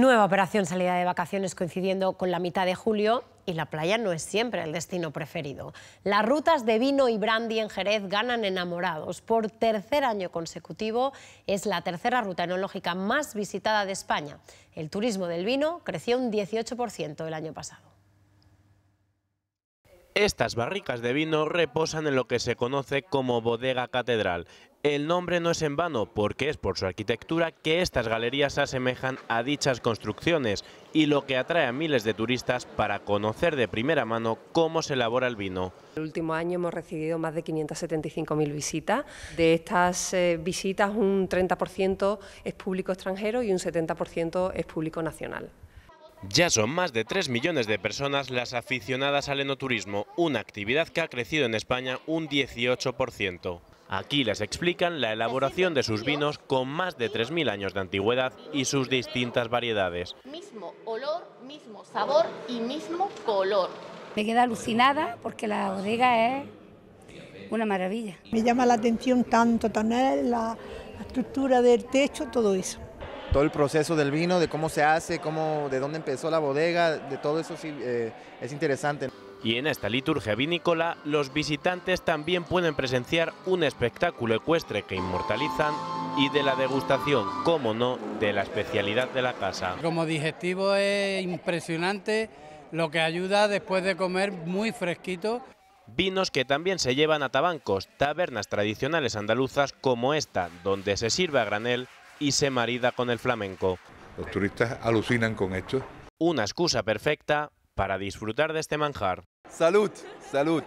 Nueva operación salida de vacaciones coincidiendo con la mitad de julio y la playa no es siempre el destino preferido. Las rutas de vino y brandy en Jerez ganan enamorados. Por tercer año consecutivo es la tercera ruta enológica más visitada de España. El turismo del vino creció un 18% el año pasado. Estas barricas de vino reposan en lo que se conoce como bodega catedral. El nombre no es en vano, porque es por su arquitectura que estas galerías se asemejan a dichas construcciones y lo que atrae a miles de turistas para conocer de primera mano cómo se elabora el vino. El último año hemos recibido más de 575.000 visitas. De estas eh, visitas, un 30% es público extranjero y un 70% es público nacional. Ya son más de 3 millones de personas las aficionadas al enoturismo, una actividad que ha crecido en España un 18%. Aquí les explican la elaboración de sus vinos con más de 3.000 años de antigüedad y sus distintas variedades. Mismo olor, mismo sabor y mismo color. Me queda alucinada porque la bodega es una maravilla. Me llama la atención tanto tener la estructura del techo, todo eso todo el proceso del vino, de cómo se hace, cómo, de dónde empezó la bodega, de todo eso eh, es interesante. Y en esta liturgia vinícola, los visitantes también pueden presenciar un espectáculo ecuestre que inmortalizan y de la degustación, como no, de la especialidad de la casa. Como digestivo es impresionante, lo que ayuda después de comer muy fresquito. Vinos que también se llevan a tabancos, tabernas tradicionales andaluzas como esta, donde se sirve a granel y se marida con el flamenco. Los turistas alucinan con esto. Una excusa perfecta para disfrutar de este manjar. Salud, salud.